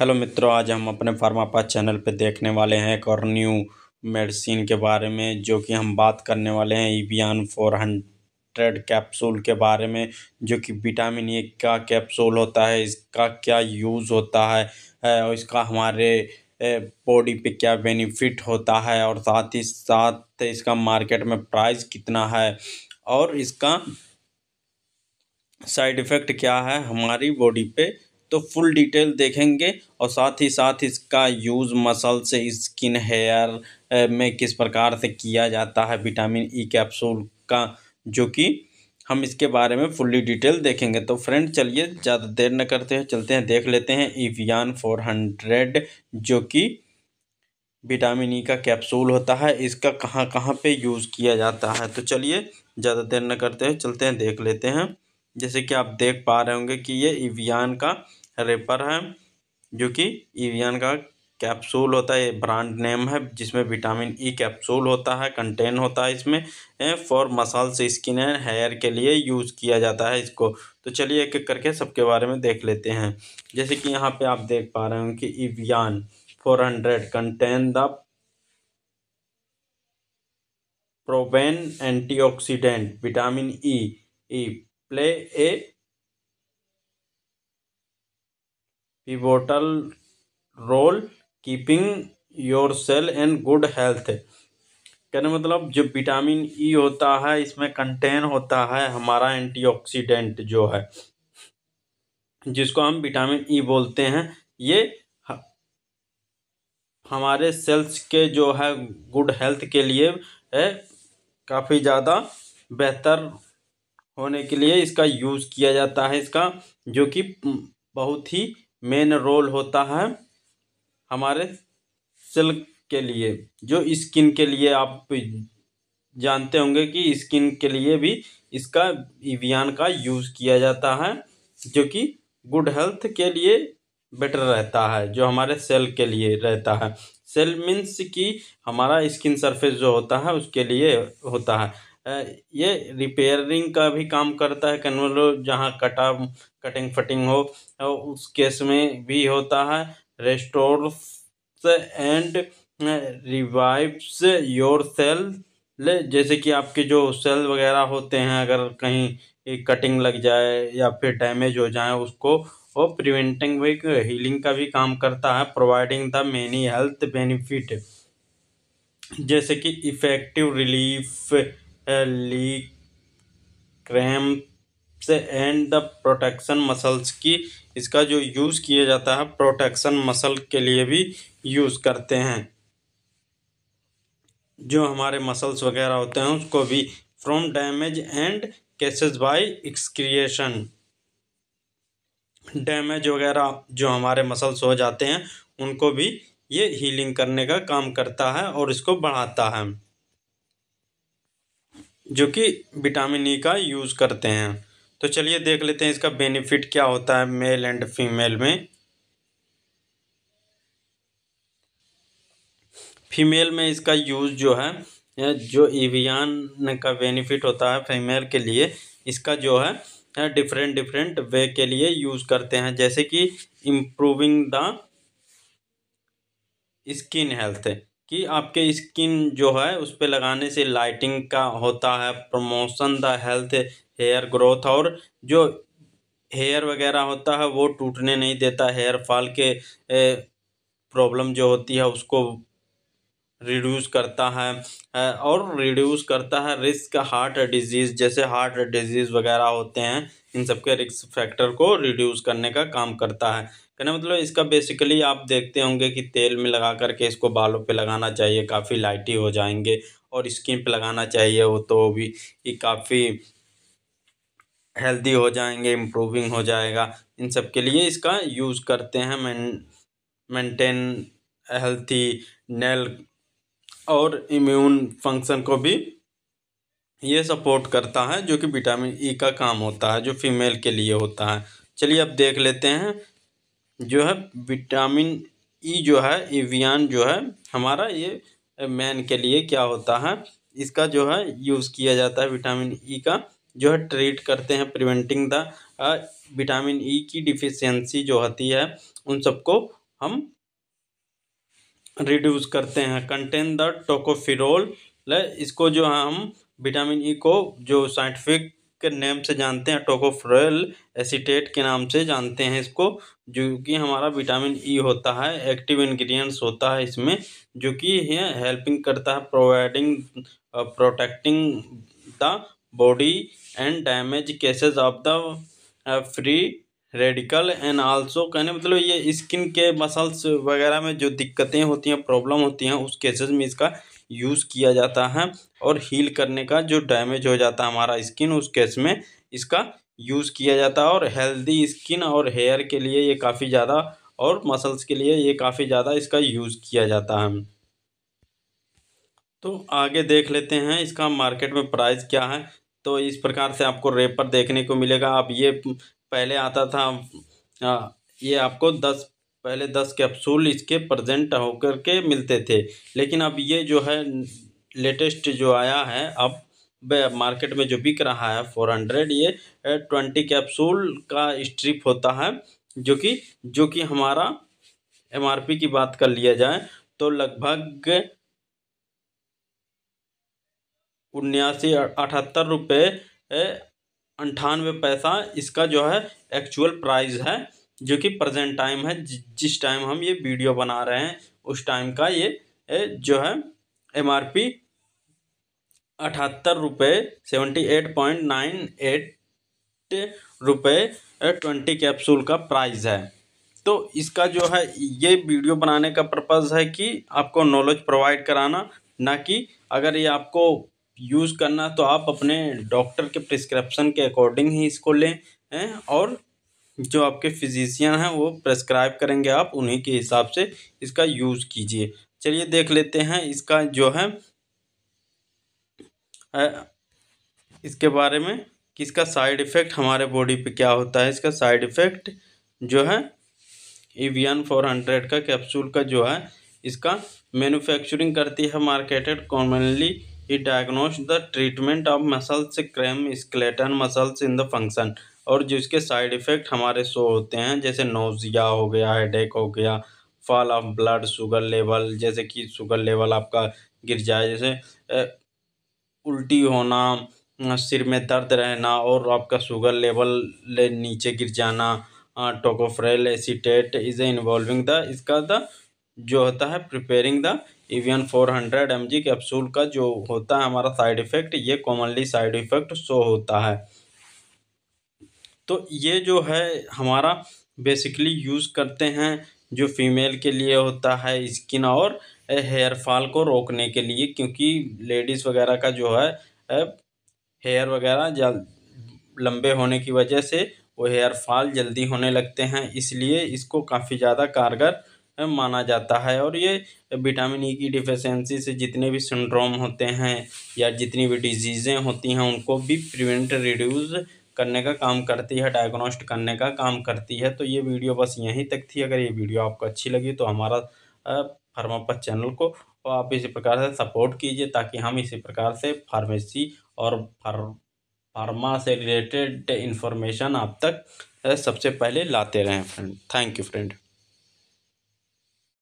hello मित्रों आज हम अपने फार्मापा चैनल पर देखने वाले हैं एक और न्यू मेडिसिन के बारे में जो कि हम बात करने वाले हैं ईवियान फोर हंड्रेड कैप्सूल के बारे में जो कि विटामिन ए का कैप्सूल होता है इसका क्या यूज़ होता है और इसका हमारे बॉडी पे क्या बेनिफिट होता है और साथ ही साथ इसका मार्केट में प्राइस कितना है और इसका साइड इफ़ेक्ट क्या है हमारी बॉडी पर तो फुल डिटेल देखेंगे और साथ ही साथ इसका यूज़ मसल से स्किन हेयर में किस प्रकार से किया जाता है विटामिन ई e कैप्सूल का जो कि हम इसके बारे में फुल्ली डिटेल देखेंगे तो फ्रेंड चलिए ज़्यादा देर न करते हैं चलते हैं देख लेते हैं ईवियन फोर हंड्रेड जो कि विटामिन ई e का कैप्सूल होता है इसका कहाँ कहाँ पे यूज़ किया जाता है तो चलिए ज़्यादा देर न करते हैं चलते हैं देख लेते हैं जैसे कि आप देख पा रहे होंगे कि ये इवियान का रेपर है जो कि इवियन का कैप्सूल होता है ये ब्रांड नेम है जिसमें विटामिन ई e कैप्सूल होता है कंटेन होता है इसमें for muscles skin and hair के लिए यूज़ किया जाता है इसको तो चलिए एक एक करके सबके बारे में देख लेते हैं जैसे कि यहाँ पे आप देख पा रहे हो कि Evion four hundred contain the proven antioxidant vitamin E E play a pivotal role keeping your cell and good health कहने मतलब जो विटामिन ई e होता है इसमें कंटेन होता है हमारा एंटीऑक्सीडेंट जो है जिसको हम विटामिन ई e बोलते हैं ये हमारे सेल्स के जो है गुड हेल्थ के लिए है काफ़ी ज़्यादा बेहतर होने के लिए इसका यूज़ किया जाता है इसका जो कि बहुत ही मेन रोल होता है हमारे सिल्क के लिए जो स्किन के लिए आप जानते होंगे कि स्किन के लिए भी इसका इवियान का यूज़ किया जाता है जो कि गुड हेल्थ के लिए बेटर रहता है जो हमारे सेल के लिए रहता है सेल मीन्स कि हमारा स्किन सरफेस जो होता है उसके लिए होता है ये रिपेयरिंग का भी काम करता है कन्वलो जहाँ कटा कटिंग फटिंग हो तो उस केस में भी होता है restore and revives your cell ले जैसे कि आपके जो सेल वगैरह होते हैं अगर कहीं एक कटिंग लग जाए या फिर डैमेज हो जाए उसको वो प्रिवेंटिंग भी हीलिंग का भी काम करता है providing the many health benefit जैसे कि इफ़ेक्टिव रिलीफ लीक क्रैम्प से एंड द प्रोटेक्शन मसल्स की इसका जो यूज़ किया जाता है प्रोटेक्शन मसल के लिए भी यूज़ करते हैं जो हमारे मसल्स वगैरह होते हैं उसको भी from damage and cases by excretion damage वगैरह जो हमारे मसल्स हो जाते हैं उनको भी ये हीलिंग करने का काम करता है और इसको बढ़ाता है जो कि विटामिन ई e का यूज़ करते हैं तो चलिए देख लेते हैं इसका बेनिफिट क्या होता है मेल एंड फीमेल में फीमेल में इसका यूज़ जो है जो ईवियान का बेनिफिट होता है फीमेल के लिए इसका जो है डिफरेंट डिफरेंट वे के लिए यूज़ करते हैं जैसे कि इम्प्रूविंग द स्किन हेल्थ कि आपके स्किन जो है उस पर लगाने से लाइटिंग का होता है promotion the health hair growth और जो हेयर वगैरह होता है वो टूटने नहीं देता हेयर फॉल के प्रॉब्लम जो होती है उसको रिड्यूस करता है और रिड्यूस करता है रिस्क हार्ट डिजीज़ जैसे हार्ट डिजीज़ वगैरह होते हैं इन सब के रिस्क फैक्टर को रिड्यूस करने का काम करता है कहना मतलब इसका बेसिकली आप देखते होंगे कि तेल में लगा करके इसको बालों पे लगाना चाहिए काफ़ी लाइटी हो जाएंगे और स्किन पे लगाना चाहिए वो तो भी कि काफ़ी हेल्दी हो जाएंगे इम्प्रूविंग हो जाएगा इन सब के लिए इसका यूज़ करते हैं मेंटेन हेल्थी नेल और इम्यून फंक्शन को भी ये सपोर्ट करता है जो कि विटामिन ई e का काम होता है जो फीमेल के लिए होता है चलिए अब देख लेते हैं जो है विटामिन ई e जो है एवियन जो है हमारा ये मैन के लिए क्या होता है इसका जो है यूज़ किया जाता है विटामिन ई e का जो है ट्रीट करते हैं प्रिवेंटिंग द विटामिन ई की डिफिशियंसी जो होती है उन सबको हम रिड्यूस करते हैं कंटेन द टोकोफिरोल इसको जो है हम विटामिन ई e को जो साइंटिफिक के नेम से जानते हैं टोकोफ्रोल एसीटेट के नाम से जानते हैं इसको जो कि हमारा विटामिन ई e होता है एक्टिव इंग्रेडिएंट्स होता है इसमें जो कि यह हेल्पिंग करता है providing protecting the body and damage cases of the free radical and also कहने मतलब ये स्किन के मसल्स वगैरह में जो दिक्कतें होती हैं प्रॉब्लम होती हैं उस केसेस में इसका यूज़ किया जाता है और हील करने का जो डैमेज हो जाता है हमारा स्किन उस केस में इसका यूज़ किया जाता है और हेल्दी स्किन और हेयर के लिए ये काफ़ी ज़्यादा और मसल्स के लिए ये काफ़ी ज़्यादा इसका यूज़ किया जाता है तो आगे देख लेते हैं इसका मार्केट में प्राइस क्या है तो इस प्रकार से आपको रेपर देखने को मिलेगा आप ये पहले आता था आ, ये आपको दस पहले दस कैप्सूल इसके प्रजेंट होकर के मिलते थे लेकिन अब ये जो है लेटेस्ट जो आया है अब मार्केट में जो बिक रहा है फोर हंड्रेड ये ट्वेंटी कैप्सूल का स्ट्रिप होता है जो कि जो कि हमारा एमआरपी की बात कर लिया जाए तो लगभग उन्यासी अठहत्तर रुपये अंठानवे पैसा इसका जो है एक्चुअल प्राइस है जो कि प्रेजेंट टाइम है जिस टाइम हम ये वीडियो बना रहे हैं उस टाइम का ये जो है एम आर पी अठहत्तर रुपये seventy eight point nine eight रुपये ट्वेंटी कैप्सूल का प्राइस है तो इसका जो है ये वीडियो बनाने का पर्पज़ है कि आपको नॉलेज प्रोवाइड कराना ना कि अगर ये आपको यूज़ करना तो आप अपने डॉक्टर के प्रिस्क्रिप्शन के अकॉर्डिंग ही इसको लें और जो आपके फिजिशियन हैं वो प्रेस्क्राइब करेंगे आप उन्हीं के हिसाब से इसका यूज़ कीजिए चलिए देख लेते हैं इसका जो है इसके बारे में कि इसका साइड इफ़ेक्ट हमारे बॉडी पे क्या होता है इसका साइड इफ़ेक्ट जो है ईवीएन फोर हंड्रेड का कैप्सूल का जो है इसका मैन्युफैक्चरिंग करती है मार्केटेड कॉमनली ही diagnose the treatment of muscles cramp skeleton muscles in the function और जिसके साइड इफ़ेक्ट हमारे शो होते हैं जैसे नोज़िया हो गया हेडेक हो गया fall of blood sugar level जैसे कि शुगर लेवल आपका गिर जाए जैसे उल्टी होना सिर में दर्द रहना और आपका शुगर लेवल ले नीचे गिर जाना tocopheryl acetate is involving the इसका द जो होता है preparing the Evion four hundred M G capsule का जो होता है हमारा साइड इफ़ेक्ट ये कॉमनली साइड इफ़ेक्ट शो होता है तो ये जो है हमारा बेसिकली यूज़ करते हैं जो फीमेल के लिए होता है स्किन और हेयर फॉल को रोकने के लिए क्योंकि लेडीज़ वगैरह का जो है हेयर वगैरह जल लंबे होने की वजह से वो हेयर फॉल जल्दी होने लगते हैं इसलिए इसको काफ़ी ज़्यादा कारगर माना जाता है और ये विटामिन ई e की डिफिशेंसी से जितने भी सिंड्रोम होते हैं या जितनी भी डिजीज़ें होती हैं उनको भी प्रिवेंट रिड्यूज़ करने का काम करती है डायग्नोस्ट करने का काम करती है तो ये वीडियो बस यहीं तक थी अगर ये वीडियो आपको अच्छी लगी तो हमारा फार्मापथ चैनल को और आप इसी प्रकार से सपोर्ट कीजिए ताकि हम इसी प्रकार से फार्मेसी और फार फार्मा से रिलेटेड इन्फॉर्मेशन आप तक सबसे पहले लाते रहें फ्रेंड थैंक यू फ्रेंड